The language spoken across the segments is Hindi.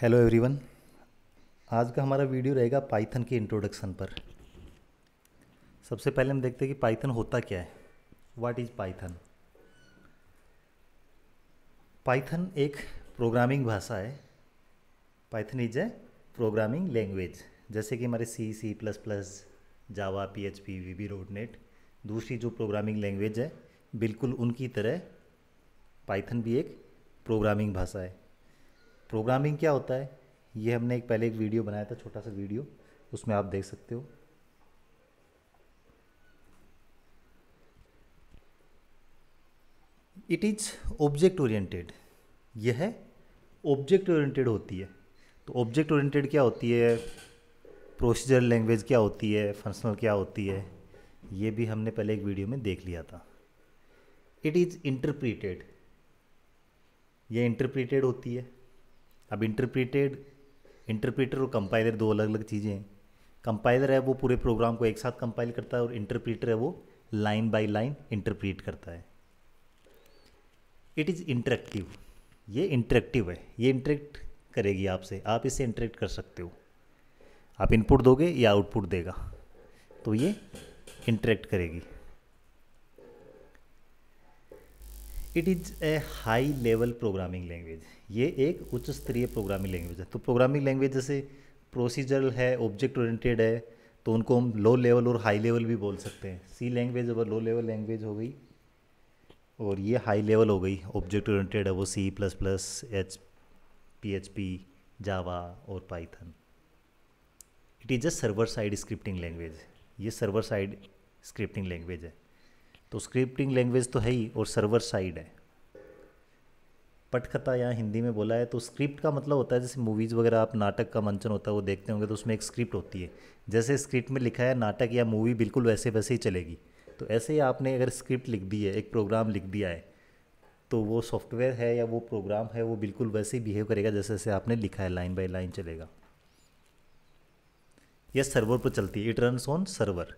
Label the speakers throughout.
Speaker 1: हेलो एवरीवन आज का हमारा वीडियो रहेगा पाइथन के इंट्रोडक्शन पर सबसे पहले हम देखते हैं कि पाइथन होता क्या है व्हाट इज़ पाइथन पाइथन एक प्रोग्रामिंग भाषा है Python is a programming language जैसे कि हमारे C C plus plus Java P H P V B dot net दूसरी जो प्रोग्रामिंग लैंग्वेज है बिल्कुल उनकी तरह पाइथन भी एक प्रोग्रामिंग भाषा है प्रोग्रामिंग क्या होता है ये हमने एक पहले एक वीडियो बनाया था छोटा सा वीडियो उसमें आप देख सकते हो इट इज़ ऑब्जेक्ट ओरिएंटेड यह है ऑब्जेक्ट ओरिएंटेड होती है तो ऑब्जेक्ट ओरिएंटेड क्या होती है प्रोसीजर लैंग्वेज क्या होती है फंक्शनल क्या होती है ये भी हमने पहले एक वीडियो में देख लिया था इट इज़ इंटरप्रिटेड यह इंटरप्रिटेड होती है अब इंटरप्रेटेड इंटरप्रेटर और कंपाइलर दो अलग अलग चीज़ें हैं कंपाइलर है वो पूरे प्रोग्राम को एक साथ कंपाइल करता है और इंटरप्रेटर है वो लाइन बाय लाइन इंटरप्रेट करता है इट इज़ इंटरेक्टिव ये इंटरेक्टिव है ये इंटरेक्ट करेगी आपसे आप इससे इंटरेक्ट कर सकते हो आप इनपुट दोगे या आउटपुट देगा तो ये इंटरेक्ट करेगी it is a high level programming language ये एक उच्च स्तरीय प्रोग्रामिंग लैंग्वेज है तो प्रोग्रामिंग लैंग्वेज जैसे प्रोसीजरल है ऑब्जेक्ट ओरिएंटेड है तो उनको हम लो लेवल और हाई लेवल भी बोल सकते हैं सी लैंग्वेज अब लो लेवल लैंग्वेज हो गई और ये हाई लेवल हो गई ऑब्जेक्ट ओरिएंटेड है वो C plus plus H P H P Java और Python it is a server side scripting language ये सर्वर साइड स्क्रिप्टिंग लैंग्वेज है तो स्क्रिप्टिंग लैंग्वेज तो है ही और सर्वर साइड है पटखता यहाँ हिंदी में बोला है तो स्क्रिप्ट का मतलब होता है जैसे मूवीज़ वगैरह आप नाटक का मंचन होता है वो देखते होंगे तो उसमें एक स्क्रिप्ट होती है जैसे स्क्रिप्ट में लिखा है नाटक या मूवी बिल्कुल वैसे वैसे ही चलेगी तो ऐसे ही आपने अगर स्क्रिप्ट लिख दी है एक प्रोग्राम लिख दिया है तो वो सॉफ्टवेयर है या वो प्रोग्राम है वो बिल्कुल वैसे ही बिहेव करेगा जैसे जैसे आपने लिखा है लाइन बाई लाइन चलेगा यह सर्वर पर चलती है it run on server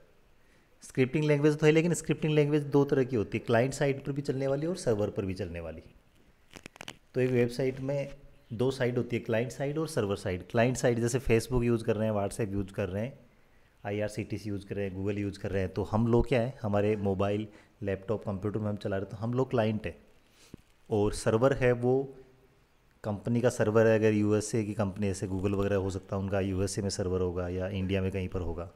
Speaker 1: scripting language तो है लेकिन स्क्रिप्टिंग लैंग्वेज दो तरह की होती है क्लाइंट साइड पर भी चलने वाली और सर्वर पर भी चलने वाली तो एक वेबसाइट में दो साइड होती है क्लाइंट साइड और सर्वर साइड क्लाइंट साइड जैसे फेसबुक यूज़ कर रहे हैं व्हाट्सएप यूज़ कर रहे हैं I R C T C use कर रहे हैं गूगल यूज़ कर रहे हैं तो हम लोग क्या है हमारे मोबाइल लैपटॉप कंप्यूटर में हम चला रहे तो हम लोग क्लाइंट है और सर्वर है वो कंपनी का सर्वर है अगर यूएसए की कंपनी जैसे गूगल वगैरह हो सकता है उनका यूएसए में सर्वर होगा या इंडिया में कहीं पर होगा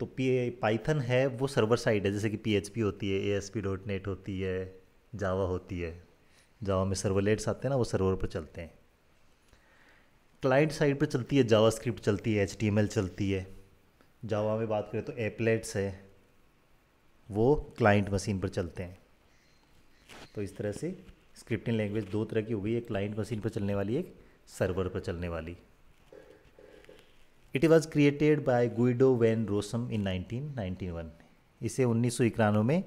Speaker 1: तो पी पाइथन है वो सर्वर साइड है जैसे कि पी होती है A S P dot net होती है जावा होती है जावा में सर्वलेट्स आते हैं ना वो सर्वर पर चलते हैं क्लाइंट साइड पर चलती है जावा स्क्रिप्ट चलती है एच चलती है जावा में बात करें तो एपलेट्स है वो क्लाइंट मशीन पर चलते हैं तो इस तरह से स्क्रिप्टिंग लैंग्वेज दो तरह की हो गई एक क्लाइंट मशीन पर चलने वाली एक सर्वर पर चलने वाली it was created by Guido van Rossum in 1991 इसे उन्नीस में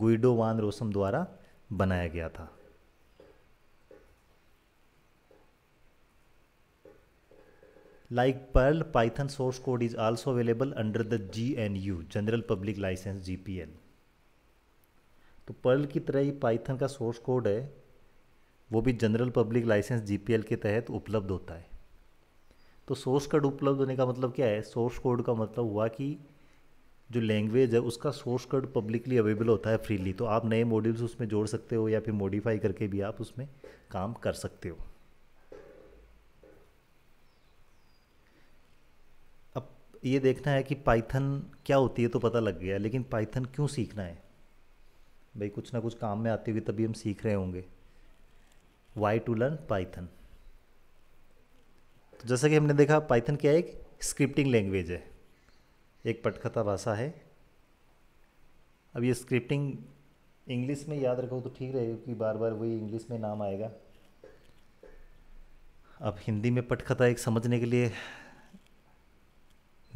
Speaker 1: गुइडो वान रोसम द्वारा बनाया गया था like Perl Python source code is also available under the G N U general public license G P L तो पर्ल की तरह ही पाइथन का सोर्स कोड है वो भी general public license G P L के तहत उपलब्ध होता है तो सोर्स कोड उपलब्ध होने का मतलब क्या है सोर्स कोड का मतलब हुआ कि जो लैंग्वेज है उसका सोर्स कोड पब्लिकली अवेलेबल होता है फ्रीली तो आप नए मॉड्यूल्स उसमें जोड़ सकते हो या फिर मॉडिफाई करके भी आप उसमें काम कर सकते हो अब ये देखना है कि पाइथन क्या होती है तो पता लग गया लेकिन पाइथन क्यों सीखना है भाई कुछ ना कुछ काम में आती हुई तभी हम सीख रहे होंगे वाई टू लर्न पाइथन तो जैसा कि हमने देखा पाइथन क्या है एक स्क्रिप्टिंग लैंग्वेज है एक पटखता भाषा है अब ये स्क्रिप्टिंग इंग्लिश में याद रखो तो ठीक रहेगा क्योंकि बार बार वही इंग्लिश में नाम आएगा अब हिंदी में पटखता एक समझने के लिए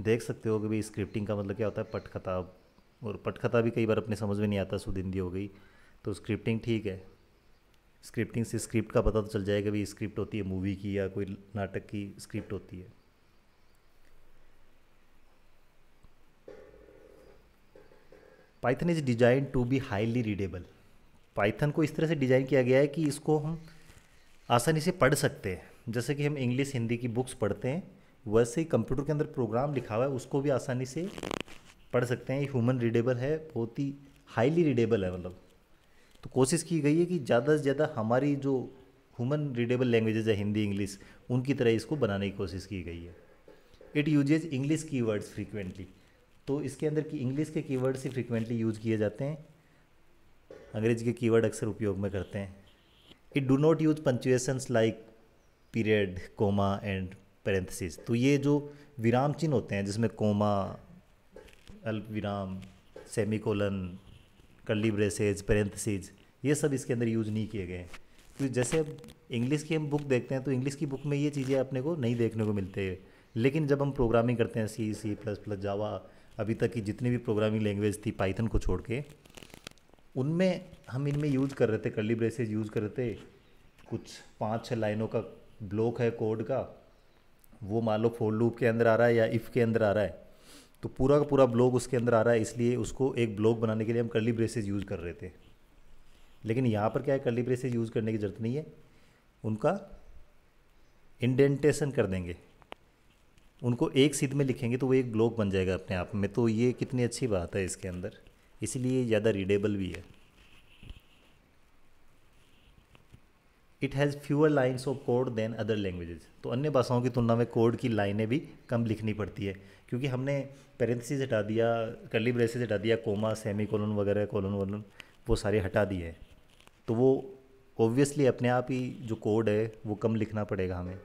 Speaker 1: देख सकते हो कि भाई स्क्रिप्टिंग का मतलब क्या होता है पटखता और पटखता भी कई बार अपने समझ में नहीं आता शुद्ध हिंदी हो गई तो स्क्रिप्टिंग ठीक है स्क्रिप्टिंग से स्क्रिप्ट का पता तो चल जाएगा भी स्क्रिप्ट होती है मूवी की या कोई नाटक की स्क्रिप्ट होती है Python is design to be highly readable Python को इस तरह से डिज़ाइन किया गया है कि इसको हम आसानी से पढ़ सकते हैं जैसे कि हम इंग्लिश हिंदी की बुक्स पढ़ते हैं वैसे ही कंप्यूटर के अंदर प्रोग्राम लिखा हुआ है उसको भी आसानी से पढ़ सकते हैं ह्यूमन रीडेबल है बहुत ही हाईली रीडेबल है मतलब तो कोशिश की गई है कि ज़्यादा से ज़्यादा हमारी जो ह्यूमन रीडेबल लैंग्वेजेज है हिंदी इंग्लिश उनकी तरह इसको बनाने की कोशिश की गई है it uses English keywords frequently तो इसके अंदर की इंग्लिश के की वर्ड्स ही फ्रिक्वेंटली यूज किए जाते हैं अंग्रेजी के की वर्ड अक्सर उपयोग में करते हैं it do not use punctuations like period comma and parenthesis तो ये जो विराम चिन्ह होते हैं जिसमें कोमा अल्प विराम सेमिकोलन कर्ली ब्रेसेज पेरेंथसीज ये सब इसके अंदर यूज़ नहीं किए गए हैं तो जैसे अब इंग्लिश की हम बुक देखते हैं तो इंग्लिश की बुक में ये चीज़ें अपने को नहीं देखने को मिलते हैं लेकिन जब हम प्रोग्रामिंग करते हैं सी सी प्लस प्लस जावा अभी तक की जितनी भी प्रोग्रामिंग लैंग्वेज थी पाइथन को छोड़ के उनमें हम इनमें यूज़ कर रहे थे कर्ली ब्रेसेज यूज़ कर रहे थे कुछ पाँच छः लाइनों का ब्लॉक है कोड का वो मान लो फोर लूप के अंदर आ रहा है या इफ़ के अंदर आ रहा है तो पूरा का पूरा ब्लॉग उसके अंदर आ रहा है इसलिए उसको एक ब्लॉग बनाने के लिए हम कर्ली ब्रेसेज यूज़ कर रहे थे लेकिन यहाँ पर क्या है कर्ली ब्रेसेज यूज़ करने की ज़रूरत नहीं है उनका इंडेंटेशन कर देंगे उनको एक सीध में लिखेंगे तो वो एक ब्लॉग बन जाएगा अपने आप में तो ये कितनी अच्छी बात है इसके अंदर इसीलिए ज़्यादा रीडेबल भी है it has fewer lines of code than other languages तो अन्य भाषाओं की तुलना में कोड की लाइनें भी कम लिखनी पड़ती है क्योंकि हमने पेरेंथसिस हटा दिया कर्ली ब्रेसेस हटा दिया कोमा सेमी कॉलन वगैरह कॉलन वॉलन वो सारे हटा दिए हैं तो वो ऑब्वियसली अपने आप ही जो कोड है वो कम लिखना पड़ेगा हमें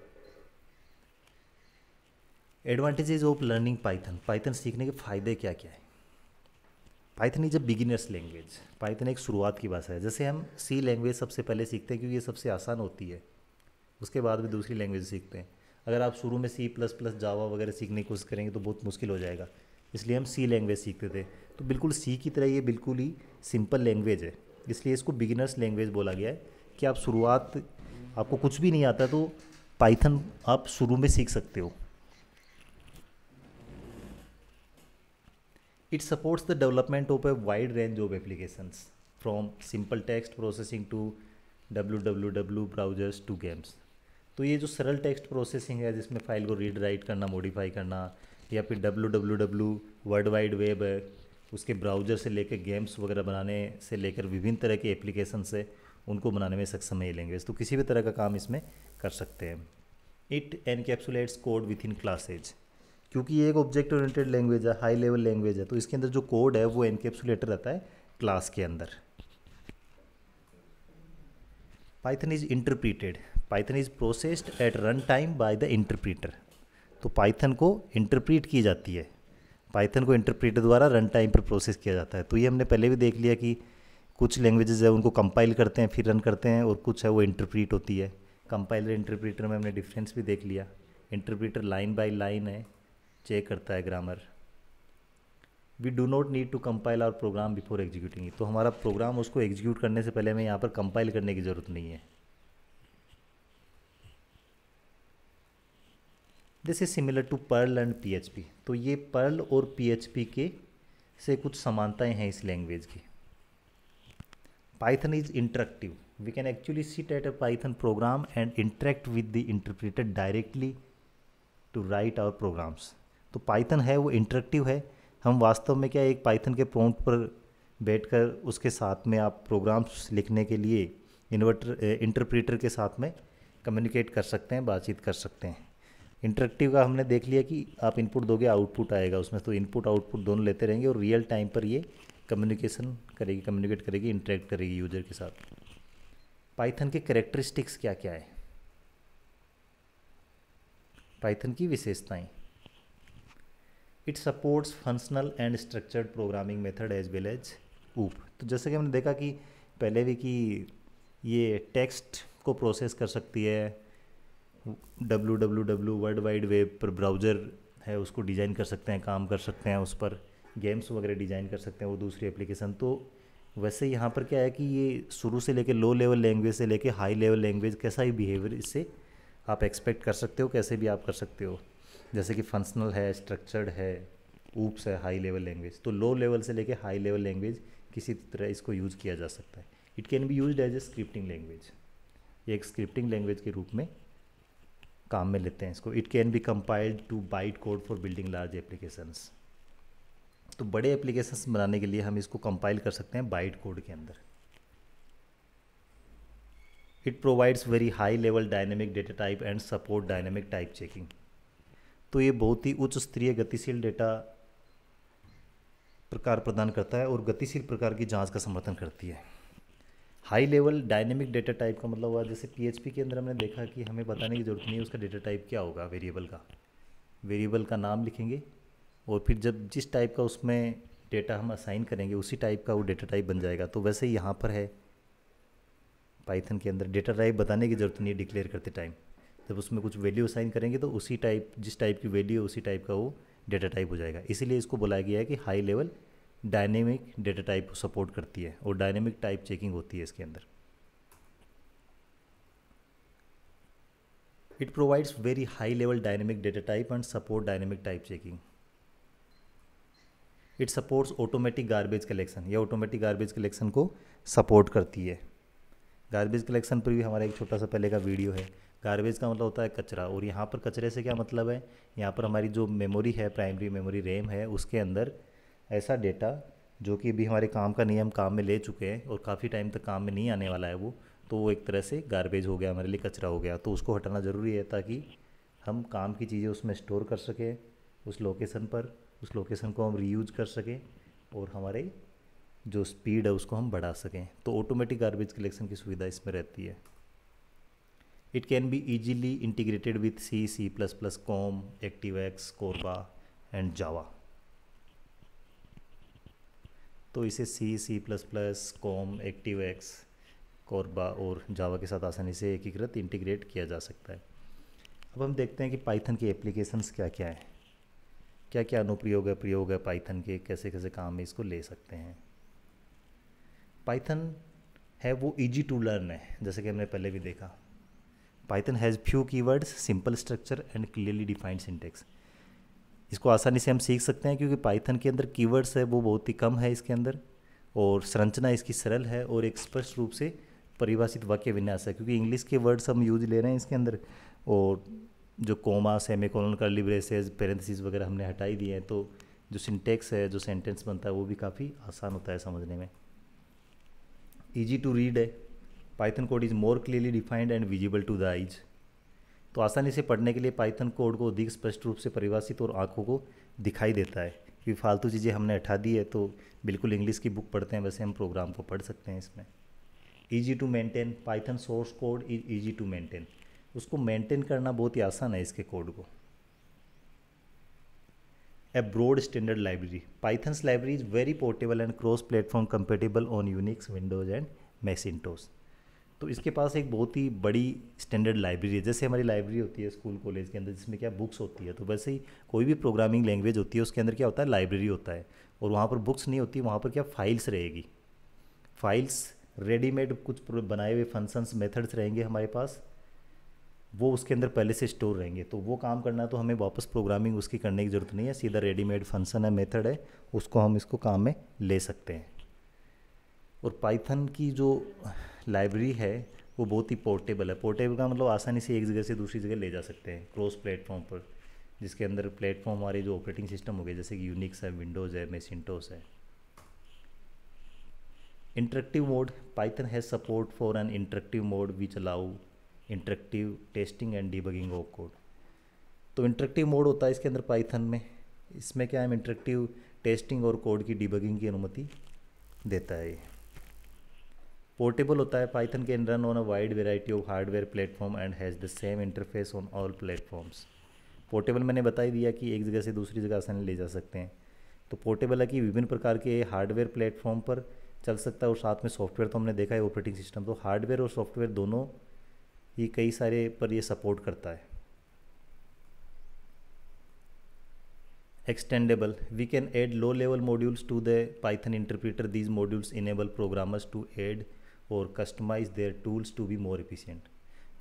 Speaker 1: advantages of learning Python Python सीखने के फ़ायदे क्या क्या है Python is a beginners language Python एक शुरुआत की भाषा है जैसे हम सी लैंग्वेज सबसे पहले सीखते हैं क्योंकि ये सबसे आसान होती है उसके बाद में दूसरी लैंग्वेज सीखते हैं अगर आप शुरू में सी प्लस प्लस जावा वगैरह सीखने की कोशिश करेंगे तो बहुत मुश्किल हो जाएगा इसलिए हम सी लैंग्वेज सीखते थे तो बिल्कुल सी की तरह ये बिल्कुल ही सिंपल लैंग्वेज है इसलिए इसको बिगिनर्स लैंग्वेज बोला गया है कि आप शुरुआत आपको कुछ भी नहीं आता तो पाइथन आप शुरू में सीख सकते हो it supports the development of a wide range of applications from simple from processing to W to W browsers to games तो ये जो सरल टेक्स्ट प्रोसेसिंग है जिसमें फाइल को रीड राइट करना मॉडिफाई करना या फिर W W W world wide web है उसके ब्राउज़र से लेकर गेम्स वगैरह बनाने से लेकर विभिन्न तरह के एप्लीकेशन से उनको बनाने में सक्षम है लैंग्वेज तो किसी भी तरह का काम इसमें कर सकते हैं it encapsulates code within classes क्योंकि ये एक ऑब्जेक्ट ओरिएंटेड लैंग्वेज है हाई लेवल लैंग्वेज है तो इसके अंदर जो कोड है वो एनकेप्सुलेटर रहता है क्लास के अंदर Python is interpreted Python is processed at run time by the interpreter तो पाइथन को इंटरप्रीट की जाती है पाइथन को इंटरप्रीटर द्वारा रन टाइम पर प्रोसेस किया जाता है तो ये हमने पहले भी देख लिया कि कुछ लैंग्वेजेज है उनको कंपाइल करते हैं फिर रन करते हैं और कुछ है वो इंटरप्रीट होती है कंपाइलर इंटरप्रीटर में हमने डिफरेंस भी देख लिया इंटरप्रीटर लाइन बाय लाइन है चेक करता है grammar we do not need to compile our program before executing तो हमारा प्रोग्राम उसको एग्जीक्यूट करने से पहले हमें यहाँ पर कंपाइल करने की ज़रूरत नहीं है this is similar to Perl and P तो ये पर्ल और पी के से कुछ समानताएं हैं इस लैंग्वेज की Python is interactive we can actually sit at a Python program and interact with the interpreter directly to write our programs तो पाइथन है वो इंटरेक्टिव है हम वास्तव में क्या एक पाइथन के प्रॉम्प्ट पर बैठकर उसके साथ में आप प्रोग्राम्स लिखने के लिए इन्वर्टर इंटरप्रेटर के साथ में कम्युनिकेट कर सकते हैं बातचीत कर सकते हैं इंटरेक्टिव का हमने देख लिया कि आप इनपुट दोगे आउटपुट आएगा उसमें तो इनपुट आउटपुट दोनों लेते रहेंगे और रियल टाइम पर ये कम्युनिकेशन करेगी कम्युनिकेट करेगी इंटरेक्ट करेगी यूजर के साथ पाइथन के करेक्टरिस्टिक्स क्या क्या है पाइथन की विशेषताएं it supports functional and structured programming method as well as OOP तो जैसे कि हमने देखा कि पहले भी कि ये टेक्स्ट को प्रोसेस कर सकती है W W W world wide web पर ब्राउज़र है उसको डिज़ाइन कर सकते हैं काम कर सकते हैं उस पर गेम्स वगैरह डिज़ाइन कर सकते हैं वो दूसरी एप्लीकेशन तो वैसे यहाँ पर क्या है कि ये शुरू से लेके लो लेवल लैंग्वेज से लेके हाई लेवल लैंग्वेज कैसा ही बिहेवियर इससे आप एक्सपेक्ट कर सकते हो कैसे भी आप कर सकते हो जैसे कि फंक्शनल है स्ट्रक्चर्ड है ऊप्स है हाई लेवल लैंग्वेज तो लो लेवल से लेके हाई लेवल लैंग्वेज किसी तरह इसको यूज किया जा सकता है it can be use as a scripting language ये एक स्क्रिप्टिंग लैंग्वेज के रूप में काम में लेते हैं इसको it can be compiled to byte code for building large applications तो बड़े एप्लीकेशंस बनाने के लिए हम इसको कंपाइल कर सकते हैं बाइट कोड के अंदर it provides very high level dynamic data type and support dynamic type checking तो ये बहुत ही उच्च स्तरीय गतिशील डेटा प्रकार प्रदान करता है और गतिशील प्रकार की जांच का समर्थन करती है high level dynamic data type का मतलब हुआ जैसे पीएचपी के अंदर हमने देखा कि हमें बताने की ज़रूरत नहीं है उसका डेटा टाइप क्या होगा वेरिएबल का वेरिएबल का नाम लिखेंगे और फिर जब जिस टाइप का उसमें डेटा हम असाइन करेंगे उसी टाइप का वो डेटा टाइप बन जाएगा तो वैसे ही यहाँ पर है पाइथन के अंदर डेटा टाइप बताने की ज़रूरत नहीं है डिक्लेयर करते टाइम जब उसमें कुछ वैल्यू असाइन करेंगे तो उसी टाइप जिस टाइप की वैल्यू है उसी टाइप का वो डेटा टाइप हो जाएगा इसीलिए इसको बुलाया गया है कि high level dynamic data type support करती है और डायनेमिक टाइप चेकिंग होती है इसके अंदर it provides very high level dynamic data type and support dynamic type checking it supports automatic garbage collection या ऑटोमेटिक गार्बेज कलेक्शन को सपोर्ट करती है गार्बेज कलेक्शन पर भी हमारा एक छोटा सा पहले का वीडियो है गार्बेज का मतलब होता है कचरा और यहाँ पर कचरे से क्या मतलब है यहाँ पर हमारी जो मेमोरी है प्राइमरी मेमोरी रैम है उसके अंदर ऐसा डेटा जो कि अभी हमारे काम का नहीं हम काम में ले चुके हैं और काफ़ी टाइम तक काम में नहीं आने वाला है वो तो वो एक तरह से गार्बेज हो गया हमारे लिए कचरा हो गया तो उसको हटाना ज़रूरी है ताकि हम काम की चीज़ें उसमें स्टोर कर सकें उस लोकेशन पर उस लोकेशन को हम रीयूज कर सकें और हमारे जो स्पीड है उसको हम बढ़ा सकें तो ऑटोमेटिक गार्बेज कलेक्शन की सुविधा इसमें रहती है It can be easily integrated with C, C++, COM, ActiveX, Corba and Java. तो इसे C, C++, COM, ActiveX, Corba और Java के साथ आसानी से एकीकृत इंटीग्रेट किया जा सकता है अब हम देखते हैं कि पाइथन के एप्लीकेशंस क्या क्या हैं क्या क्या अनुप्रयोग है प्रयोग है पाइथन के कैसे कैसे काम में इसको ले सकते हैं पाइथन है वो इजी टू लर्न है जैसे कि हमने पहले भी देखा Python has few keywords simple structure and clearly defined syntax इसको आसानी से हम सीख सकते हैं क्योंकि पाइथन के अंदर कीवर्ड्स है वो बहुत ही कम है इसके अंदर और संरचना इसकी सरल है और एक स्पष्ट रूप से परिभाषित वाक्य विन्यास है क्योंकि इंग्लिश के वर्ड्स हम यूज ले रहे हैं इसके अंदर और जो कोमा सेमिकोलन का लिब्रेसेज पेरेंथिस वगैरह हमने हटाई दिए हैं तो जो सिंटेक्स है जो सेंटेंस बनता है वो भी काफ़ी आसान होता है समझने में ईजी टू रीड है Python code is more clearly defined and visible to the eyes तो आसानी से पढ़ने के लिए पाइथन कोड को अधिक स्पष्ट रूप से परिभाषित और आँखों को दिखाई देता है क्योंकि फालतू चीज़ें हमने हटा दी है तो बिल्कुल इंग्लिश की बुक पढ़ते हैं वैसे हम प्रोग्राम को पढ़ सकते हैं इसमें easy to maintain Python source code is easy to maintain उसको मेंटेन करना बहुत ही आसान है इसके कोड को a broad standard library Python's library is very portable and cross platform compatible on Unix Windows and Macintosh तो इसके पास एक बहुत ही बड़ी स्टैंडर्ड लाइब्रेरी है जैसे हमारी लाइब्रेरी होती है स्कूल कॉलेज के अंदर जिसमें क्या बुक्स होती है तो वैसे ही कोई भी प्रोग्रामिंग लैंग्वेज होती है उसके अंदर क्या होता है लाइब्रेरी होता है और वहाँ पर बुक्स नहीं होती वहाँ पर क्या फाइल्स रहेगी फाइल्स रेडीमेड कुछ बनाए हुए फंक्शंस मेथड्स रहेंगे हमारे पास वो उसके अंदर पहले से स्टोर रहेंगे तो वो काम करना तो हमें वापस प्रोग्रामिंग उसकी करने की ज़रूरत नहीं है सीधा रेडीमेड फंक्शन है मेथड है उसको हम इसको काम में ले सकते हैं और पाइथन की जो लाइब्रेरी है वो बहुत ही पोर्टेबल है पोर्टेबल का मतलब आसानी से एक जगह से दूसरी जगह ले जा सकते हैं क्रॉस प्लेटफॉर्म पर जिसके अंदर प्लेटफॉर्म हमारे जो ऑपरेटिंग सिस्टम हो गए जैसे कि यूनिक्स है विंडोज़ है मेसिनटोस है interactive mode Python has support for an interactive mode which allow interactive testing and debugging of code तो इंटरेक्टिव मोड होता है इसके अंदर पाइथन में इसमें क्या है इंटरेक्टिव टेस्टिंग और कोड की डिबगिंग की अनुमति देता है पोर्टेबल होता है Python can run on a wide variety of hardware platform and has the same interface on all platforms portable मैंने बताई दिया कि एक जगह से दूसरी जगह आसानी ले जा सकते हैं तो पोर्टेबल है कि विभिन्न प्रकार के हार्डवेयर प्लेटफॉर्म पर चल सकता है और साथ में सॉफ्टवेयर तो हमने देखा है ऑपरेटिंग सिस्टम तो हार्डवेयर और सॉफ्टवेयर दोनों ही कई सारे पर ये सपोर्ट करता है extendable we can add low level modules to the Python interpreter these modules enable programmers to add और customize their tools to be more efficient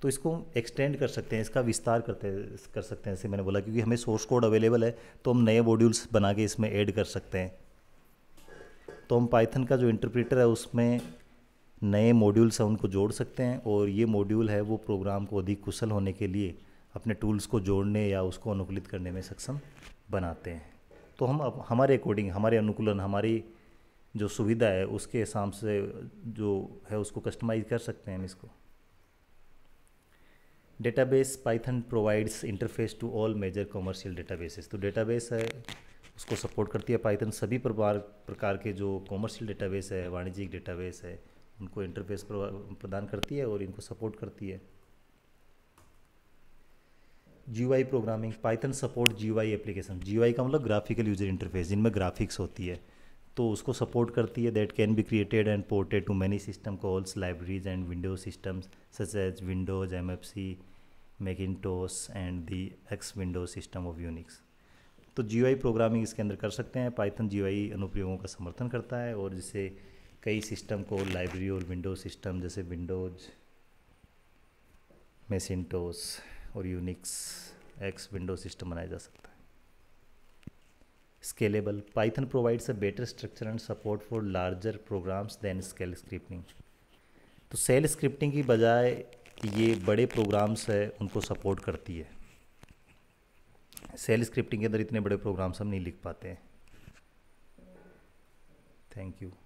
Speaker 1: तो इसको हम एक्सटेंड कर सकते हैं इसका विस्तार करते कर सकते हैं जैसे मैंने बोला क्योंकि हमें सोर्स कोड अवेलेबल है तो हम नए मॉड्यूल्स बना के इसमें ऐड कर सकते हैं तो हम पाइथन का जो इंटरप्रेटर है उसमें नए मॉड्यूल्स हैं उनको जोड़ सकते हैं और ये मॉड्यूल है वो प्रोग्राम को अधिक कुशल होने के लिए अपने टूल्स को जोड़ने या उसको अनुकूलित करने में सक्षम बनाते हैं तो हम अब हमारे अकॉर्डिंग हमारे अनुकूलन हमारी जो सुविधा है उसके हिसाब से जो है उसको कस्टमाइज कर सकते हैं हम इसको database Python provides interface to all major commercial databases तो डेटाबेस है उसको सपोर्ट करती है पाइथन सभी प्रकार प्रकार के जो कॉमर्शियल डेटाबेस है वाणिज्यिक डेटाबेस है उनको इंटरफेस प्रदान करती है और इनको सपोर्ट करती है G programming Python support G application G का मतलब ग्राफिकल यूजर इंटरफेस जिनमें ग्राफिक्स होती है तो उसको सपोर्ट करती है that can be created and ported to many system calls libraries and window systems such as Windows M F C toss and the X window system of Unix तो जी प्रोग्रामिंग इसके अंदर कर सकते हैं पाइथन जी अनुप्रयोगों का समर्थन करता है और जिसे कई सिस्टम को लाइब्रेरी और विंडो सिस्टम जैसे विंडोज मेसिनटोस और यूनिक्स एक्स विंडो सिस्टम बनाया जा सकता है scalable. Python provides a better structure and support for larger programs than shell scripting. to shell scripting ki bajaye ye bade programs hai unko support karti hai shell scripting ke andar itne bade programs hum nahi likh pate हैं थैंक यू